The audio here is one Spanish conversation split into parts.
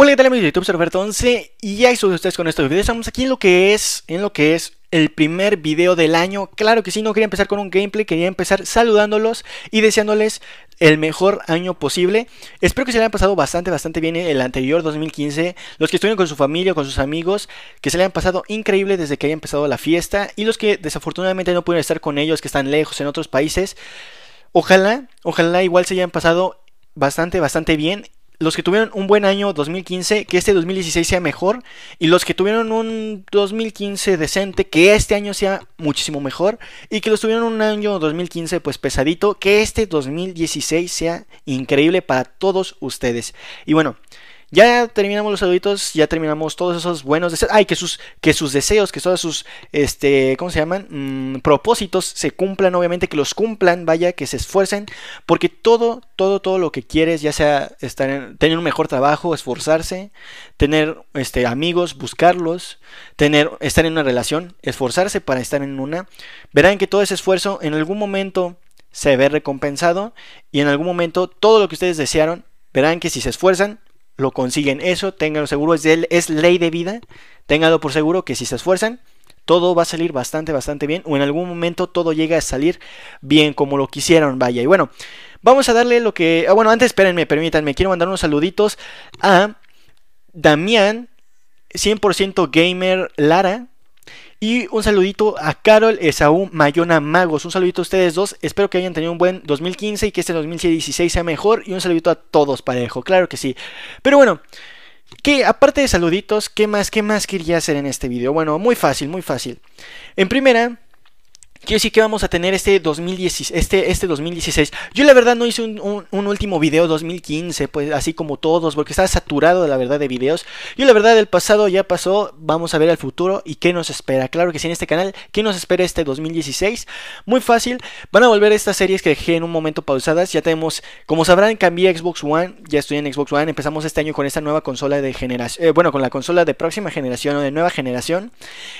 Hola, ¿qué tal amigos de YouTube? Soy Roberto 11 y ya estoy ustedes con este video. Estamos aquí en lo que es, en lo que es el primer video del año. Claro que sí, no quería empezar con un gameplay, quería empezar saludándolos y deseándoles el mejor año posible. Espero que se le hayan pasado bastante, bastante bien el anterior 2015. Los que estuvieron con su familia, con sus amigos, que se le hayan pasado increíble desde que haya empezado la fiesta. Y los que desafortunadamente no pudieron estar con ellos, que están lejos en otros países. Ojalá, ojalá igual se hayan pasado bastante, bastante bien los que tuvieron un buen año 2015, que este 2016 sea mejor. Y los que tuvieron un 2015 decente, que este año sea muchísimo mejor. Y que los tuvieron un año 2015 pues pesadito, que este 2016 sea increíble para todos ustedes. Y bueno, ya terminamos los saluditos, ya terminamos todos esos buenos deseos. Ay, que sus, que sus deseos, que todos sus, este, ¿cómo se llaman? Mm, propósitos se cumplan, obviamente, que los cumplan, vaya, que se esfuercen, porque todo, todo, todo lo que quieres, ya sea estar en, tener un mejor trabajo, esforzarse, tener este, amigos, buscarlos, tener, estar en una relación, esforzarse para estar en una, verán que todo ese esfuerzo en algún momento se ve recompensado y en algún momento todo lo que ustedes desearon, verán que si se esfuerzan, lo consiguen. Eso tenganlo seguro, es, es ley de vida. Ténganlo por seguro que si se esfuerzan, todo va a salir bastante, bastante bien. O en algún momento todo llega a salir bien como lo quisieron, vaya. Y bueno, vamos a darle lo que... Ah, bueno, antes espérenme, permítanme. Quiero mandar unos saluditos a Damián, 100% gamer Lara. Y un saludito a Carol, Esaú, Mayona, Magos. Un saludito a ustedes dos. Espero que hayan tenido un buen 2015 y que este 2016 sea mejor. Y un saludito a todos, parejo. Claro que sí. Pero bueno. Que aparte de saluditos, ¿qué más, qué más quería hacer en este video? Bueno, muy fácil, muy fácil. En primera, Quiero decir que vamos a tener este 2016, este, este 2016. Yo la verdad no hice un, último video 2015, pues así como todos, porque estaba saturado la verdad de videos. Yo la verdad el pasado ya pasó, vamos a ver al futuro y qué nos espera. Claro que sí en este canal, ¿qué nos espera este 2016? Muy fácil, van a volver estas series que dejé en un momento pausadas. Ya tenemos, como sabrán, cambié Xbox One, ya estoy en Xbox One, empezamos este año con esta nueva consola de generación, eh, bueno, con la consola de próxima generación o de nueva generación.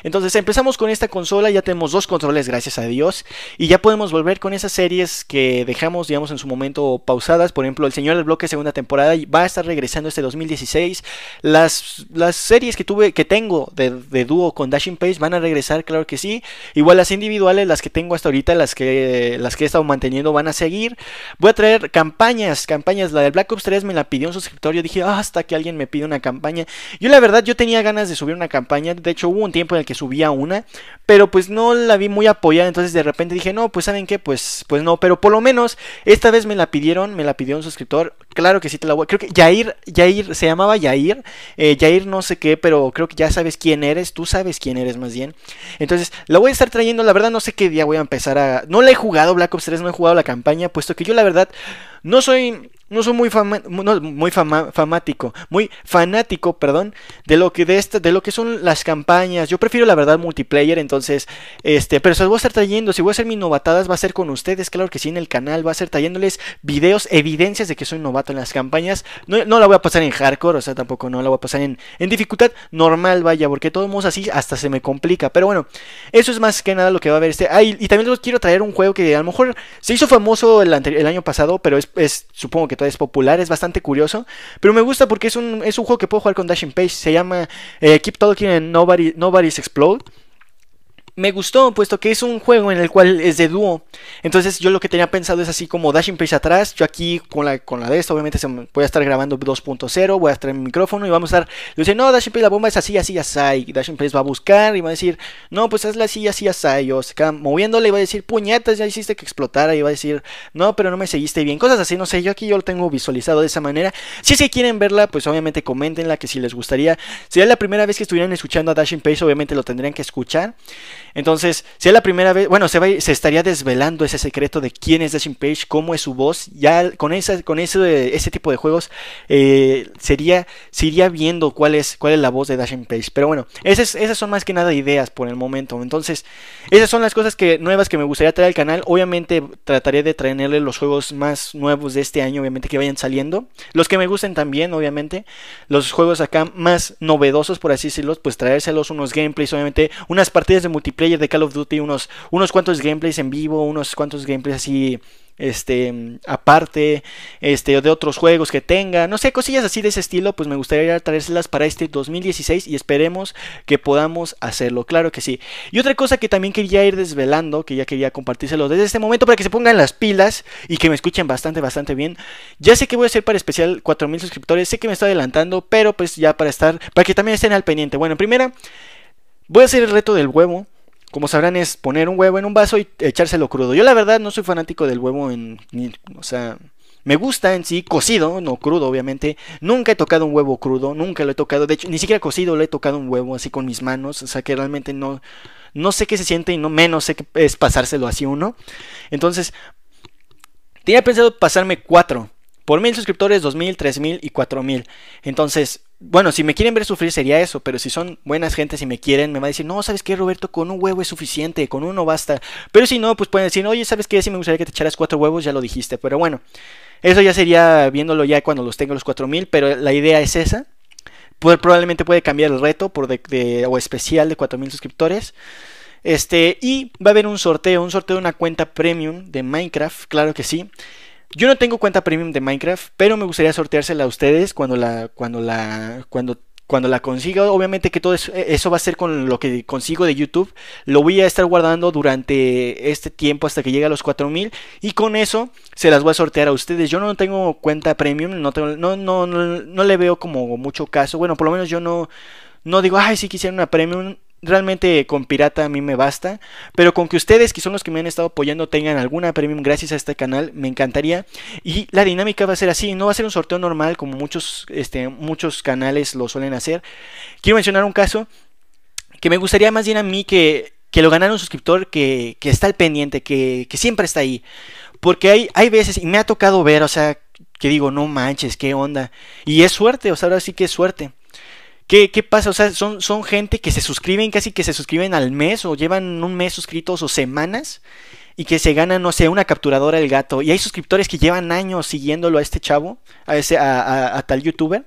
Entonces empezamos con esta consola, ya tenemos dos controles, gracias Adiós, a Dios. Y ya podemos volver con esas series que dejamos, digamos, en su momento pausadas. Por ejemplo, El Señor del Bloque, segunda temporada, va a estar regresando este 2016. Las, las series que tuve, que tengo de, dúo con Dashing Page van a regresar, claro que sí. Igual las individuales, las que tengo hasta ahorita, las que, las que he estado manteniendo, van a seguir. Voy a traer campañas, campañas. La del Black Ops 3 me la pidió un suscriptor. Yo dije, ah, hasta que alguien me pide una campaña. Yo la verdad, yo tenía ganas de subir una campaña. De hecho, hubo un tiempo en el que subía una, pero pues no la vi muy apoyada entonces de repente dije, no, pues saben qué, pues, pues no, pero por lo menos esta vez me la pidieron, me la pidió un suscriptor, claro que sí te la voy, a... creo que Yair, Yair, se llamaba Yair, eh, Yair no sé qué, pero creo que ya sabes quién eres, tú sabes quién eres más bien, entonces la voy a estar trayendo, la verdad no sé qué día voy a empezar a, no la he jugado Black Ops 3, no he jugado la campaña, puesto que yo la verdad no soy no soy muy, fama, muy fanático, muy fanático, perdón, de lo que de esta, de lo que son las campañas. Yo prefiero la verdad multiplayer, entonces, este, pero se los voy a estar trayendo, si voy a hacer mis novatadas va a ser con ustedes, claro que sí en el canal, va a ser trayéndoles videos, evidencias de que soy novato en las campañas. No, la voy a pasar en hardcore, o sea, tampoco no la voy a pasar en, dificultad normal, vaya, porque todo mundo así hasta se me complica, pero bueno, eso es más que nada lo que va a haber este. Ah, y, también les quiero traer un juego que a lo mejor se hizo famoso el, año pasado, pero es supongo que es popular, es bastante curioso, pero me gusta porque es un, es un juego que puedo jugar con Dash Page, se llama eh, Keep Talking and Nobody's Explode me gustó, puesto que es un juego en el cual es de dúo. Entonces yo lo que tenía pensado es así como dashing Pace atrás. Yo aquí con la, con la de esto, obviamente se, voy a estar grabando 2.0, voy a estar en micrófono y vamos a estar... Yo dice no, dashing Pace, la bomba es así, así, así. Y dashing Pace va a buscar y va a decir, no, pues hazla así, así, así. yo se queda moviéndole y va a decir, puñetas, ya hiciste que explotara. Y va a decir, no, pero no me seguiste bien. Cosas así, no sé, yo aquí yo lo tengo visualizado de esa manera. Si es que quieren verla, pues obviamente comentenla que si les gustaría. Si es la primera vez que estuvieran escuchando a dashing Pace obviamente lo tendrían que escuchar. Entonces, si es la primera vez, bueno, se, va, se estaría desvelando ese secreto de quién es Dashing Page, cómo es su voz. Ya con, esa, con ese, ese tipo de juegos eh, sería, se iría viendo cuál es, cuál es la voz de Dashing Page. Pero bueno, esas, esas son más que nada ideas por el momento. Entonces, esas son las cosas que, nuevas que me gustaría traer al canal. Obviamente, trataré de traerle los juegos más nuevos de este año, obviamente, que vayan saliendo. Los que me gusten también, obviamente. Los juegos acá más novedosos, por así decirlo, pues traérselos unos gameplays, obviamente, unas partidas de multiplayer Player de Call of Duty, unos, unos cuantos gameplays en vivo, unos cuantos gameplays así este aparte este de otros juegos que tenga no sé cosillas así de ese estilo pues me gustaría traérselas para este 2016 y esperemos que podamos hacerlo claro que sí y otra cosa que también quería ir desvelando que ya quería compartírselo desde este momento para que se pongan las pilas y que me escuchen bastante bastante bien ya sé que voy a hacer para especial 4000 suscriptores sé que me estoy adelantando pero pues ya para estar para que también estén al pendiente bueno primera voy a hacer el reto del huevo como sabrán, es poner un huevo en un vaso y echárselo crudo. Yo la verdad no soy fanático del huevo en... O sea, me gusta en sí, cocido, no crudo obviamente. Nunca he tocado un huevo crudo, nunca lo he tocado. De hecho, ni siquiera cocido lo he tocado un huevo así con mis manos. O sea que realmente no, no sé qué se siente y no menos sé qué es pasárselo así uno. Entonces, tenía pensado pasarme cuatro. Por mil suscriptores, dos mil, tres mil y cuatro mil. Entonces, bueno, si me quieren ver sufrir sería eso, pero si son buenas gentes y me quieren, me van a decir, no, ¿sabes qué, Roberto? Con un huevo es suficiente, con uno basta. Pero si no, pues pueden decir, oye, ¿sabes qué? Si me gustaría que te echaras cuatro huevos, ya lo dijiste, pero bueno, eso ya sería viéndolo ya cuando los tenga los cuatro mil, pero la idea es esa. Pues probablemente puede cambiar el reto por o especial de mil suscriptores. Este, y va a haber un sorteo, un sorteo de una cuenta premium de Minecraft, claro que sí. Yo no tengo cuenta premium de Minecraft, pero me gustaría sorteársela a ustedes cuando la, cuando la, cuando cuando la consiga, obviamente que todo eso, e, va a ser con lo que consigo de YouTube. Lo voy a estar guardando durante este tiempo hasta que llegue a los 4000 y con eso se las voy a sortear a ustedes. Yo no tengo cuenta premium, no, no, no, no, le veo como mucho caso. Bueno, por lo menos yo no, no digo, ay, si sí quisiera una premium. Realmente con pirata a mí me basta, pero con que ustedes, que son los que me han estado apoyando, tengan alguna premium gracias a este canal, me encantaría. Y la dinámica va a ser así, no va a ser un sorteo normal como muchos, este, muchos canales lo suelen hacer. Quiero mencionar un caso que me gustaría más bien a mí que, lo ganara un suscriptor que, está al pendiente, que, que, siempre está ahí. Porque hay, hay veces, y me ha tocado ver, o sea, que digo, no manches, qué onda. Y es suerte, o sea, ahora sí que es suerte. ¿Qué, pasa? O sea, son, son gente que se suscriben, casi que se suscriben al mes o llevan un mes suscritos o semanas y que se ganan, no sé, una capturadora del gato. Y hay suscriptores que llevan años siguiéndolo a este chavo, a, ese, a, tal youtuber.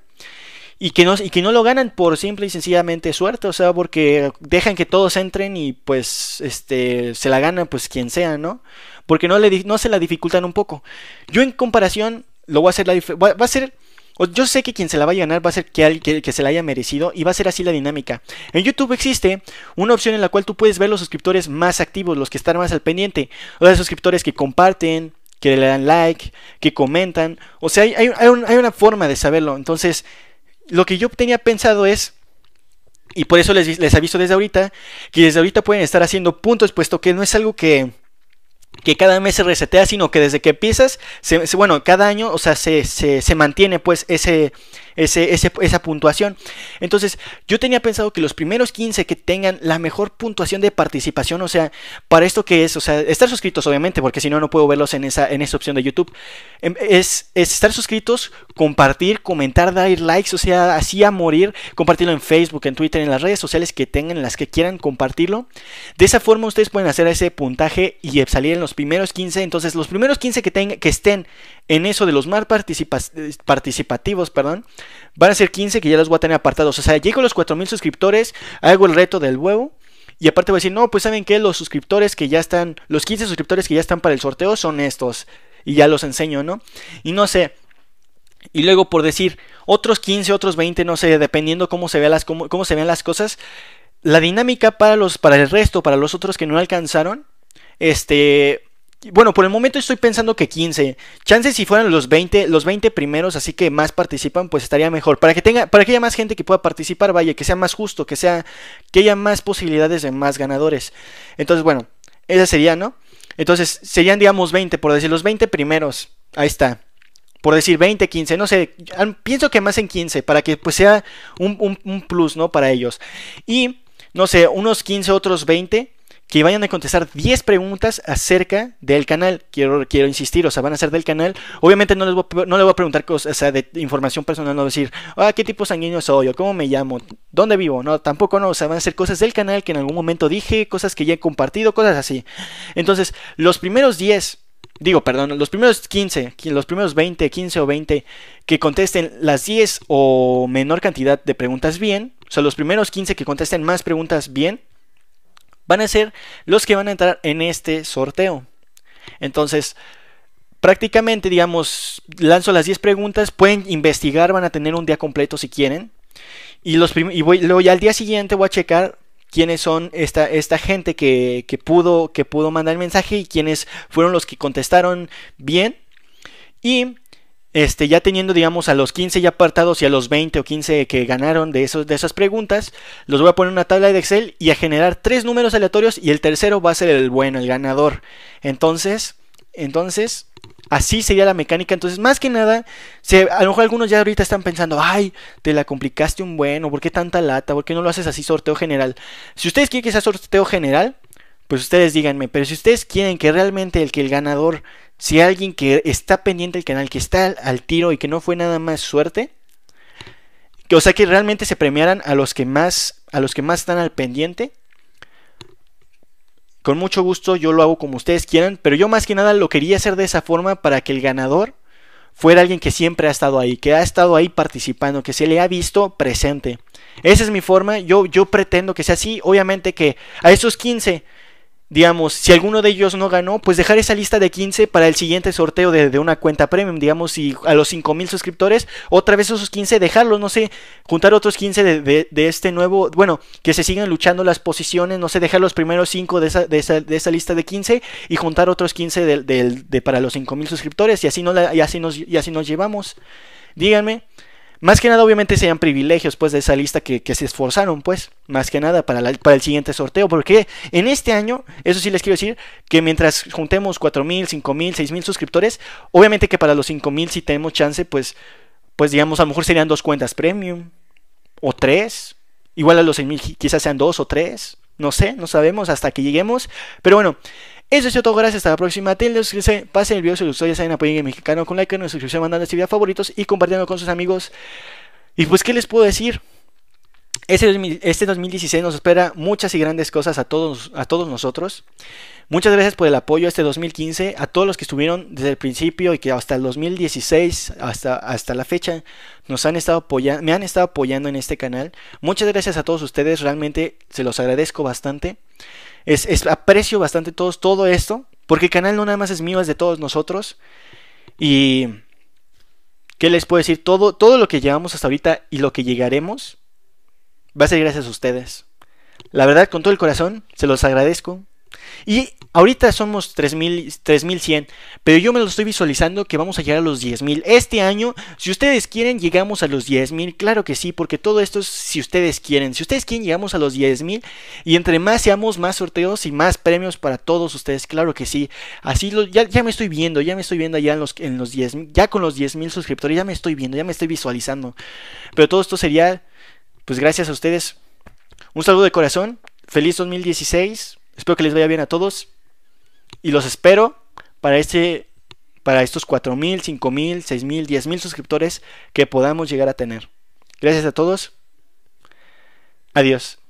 Y que, no, que no lo ganan por simple y sencillamente suerte, o sea, porque dejan que todos entren y pues este se la ganan pues quien sea, ¿no? Porque no, le, no se la dificultan un poco. Yo en comparación, lo voy a hacer la a ser yo sé que quien se la va a ganar va a ser que, que, que, se la haya merecido y va a ser así la dinámica. En YouTube existe una opción en la cual tú puedes ver los suscriptores más activos, los que están más al pendiente, los suscriptores que comparten, que le dan like, que comentan. O sea, hay, una forma de saberlo. Entonces, lo que yo tenía pensado es... Y por eso les, les aviso desde ahorita, que desde ahorita pueden estar haciendo puntos, puesto que no es algo que que cada mes se resetea, sino que desde que empiezas, bueno, cada año, o sea, se, se, se mantiene pues ese, ese, esa puntuación. Entonces, yo tenía pensado que los primeros 15 que tengan la mejor puntuación de participación, o sea, para esto que es, o sea, estar suscritos obviamente, porque si no, no puedo verlos en esa, en esa opción de YouTube, em, es, estar suscritos, compartir, comentar, dar likes, o sea, así a morir, compartirlo en Facebook, en Twitter, en las redes sociales que tengan, las que quieran compartirlo. De esa forma ustedes pueden hacer ese puntaje y salir en los primeros 15. Entonces, los primeros 15 que, tengan, que estén en eso de los más eh, participativos, perdón, van a ser 15 que ya los voy a tener apartados. O sea, llego a los 4.000 suscriptores, hago el reto del huevo. Y aparte voy a decir, no, pues saben que los suscriptores que ya están, los 15 suscriptores que ya están para el sorteo son estos. Y ya los enseño, ¿no? Y no sé, y luego por decir otros 15, otros 20, no sé, dependiendo cómo se vean las, cómo se vean las cosas, la dinámica para, los, para el resto, para los otros que no alcanzaron, este, bueno, por el momento estoy pensando que 15. Chances si fueran los 20, los 20 primeros, así que más participan, pues estaría mejor. Para que tenga, para que haya más gente que pueda participar, vaya, que sea más justo, que sea, que haya más posibilidades de más ganadores. Entonces, bueno, esa sería, ¿no? Entonces, serían, digamos, 20, por decir, los 20 primeros. Ahí está. Por decir 20, 15, no sé, pienso que más en 15, para que pues sea un, un plus, ¿no? Para ellos. Y, no sé, unos 15, otros 20 que vayan a contestar 10 preguntas acerca del canal. Quiero, quiero insistir, o sea, van a ser del canal. Obviamente no les voy, a, no voy a preguntar cosas, de información personal, no decir, ah, qué tipo sanguíneo soy, cómo me llamo, dónde vivo, no, tampoco no, o sea, van a ser cosas del canal que en algún momento dije, cosas que ya he compartido, cosas así. Entonces, los primeros 10 digo, perdón, los primeros 15, los primeros 20, 15 o 20 que contesten las 10 o menor cantidad de preguntas bien, o sea, los primeros 15 que contesten más preguntas bien, van a ser los que van a entrar en este sorteo. Entonces, prácticamente, digamos, lanzo las 10 preguntas, pueden investigar, van a tener un día completo si quieren. Y, los y voy, al día siguiente voy a checar quiénes son esta, esta gente que, pudo, que pudo mandar el mensaje y quiénes fueron los que contestaron bien. Y este, ya teniendo, digamos, a los 15 ya apartados y a los 20 o 15 que ganaron de, esos, de esas preguntas, los voy a poner en una tabla de Excel y a generar tres números aleatorios y el tercero va a ser el bueno, el ganador. Entonces, entonces, así sería la mecánica. Entonces, más que nada, a lo mejor algunos ya ahorita están pensando, ay, te la complicaste un bueno, ¿por qué tanta lata? ¿Por qué no lo haces así sorteo general? Si ustedes quieren que sea sorteo general, pues ustedes díganme, pero si ustedes quieren que realmente el que el ganador si alguien que está pendiente del canal, que está al, tiro y que no fue nada más suerte, que, o sea que realmente se premiaran a los que más, a los que más están al pendiente. Con mucho gusto yo lo hago como ustedes quieran, pero yo más que nada lo quería hacer de esa forma para que el ganador fuera alguien que siempre ha estado ahí, que ha estado ahí participando, que se le ha visto presente. Esa es mi forma, yo, yo pretendo que sea así, obviamente que a esos 15 digamos, si alguno de ellos no ganó, pues dejar esa lista de 15 para el siguiente sorteo de, una cuenta premium, digamos, y a los mil suscriptores, otra vez esos 15, dejarlos, no sé, juntar otros 15 de, de, este nuevo, bueno, que se sigan luchando las posiciones, no sé, dejar los primeros 5 de esa, de esa, lista de 15 y juntar otros 15 de, para los mil suscriptores y así, no la, así, y así nos llevamos. Díganme. Más que nada, obviamente, serían privilegios, pues, de esa lista que, se esforzaron, pues, más que nada para, para el siguiente sorteo. Porque en este año, eso sí les quiero decir, que mientras juntemos 4.000, 5.000, 6.000 suscriptores, obviamente que para los 5.000 si tenemos chance, pues, pues digamos, a lo mejor serían dos cuentas premium o tres. Igual a los 6.000 quizás sean dos o tres. No sé, no sabemos hasta que lleguemos. Pero bueno, eso es todo, gracias, hasta la próxima. que suscribirse, pasen el video si les gustó, ya saben, apoyen el mexicano con like, con suscripción, mandando este video favoritos y compartiendo con sus amigos. Y pues, ¿qué les puedo decir? Este, este 2016 nos espera muchas y grandes cosas a todos, a todos nosotros. Muchas gracias por el apoyo a este 2015, a todos los que estuvieron desde el principio y que hasta el 2016, hasta, hasta la fecha, nos han estado apoyando, me han estado apoyando en este canal. Muchas gracias a todos ustedes, realmente se los agradezco bastante. Es, aprecio bastante todos, todo esto, porque el canal no nada más es mío, es de todos nosotros. Y... ¿Qué les puedo decir? Todo, todo lo que llevamos hasta ahorita y lo que llegaremos va a ser gracias a ustedes. La verdad, con todo el corazón, se los agradezco. Y ahorita somos 3100, pero yo me lo estoy visualizando que vamos a llegar a los 10000. Este año, si ustedes quieren, llegamos a los 10000. Claro que sí, porque todo esto es si ustedes quieren. Si ustedes quieren, llegamos a los 10000. Y entre más seamos, más sorteos y más premios para todos ustedes. Claro que sí. Así lo, ya, me estoy viendo, ya me estoy viendo allá en los, en los ya con los 10000 suscriptores, ya me estoy viendo, ya me estoy visualizando. Pero todo esto sería, pues gracias a ustedes. Un saludo de corazón. Feliz 2016. Espero que les vaya bien a todos. Y los espero para este. Para estos 4.000, 5.000, 6.000, 10.000 suscriptores que podamos llegar a tener. Gracias a todos. Adiós.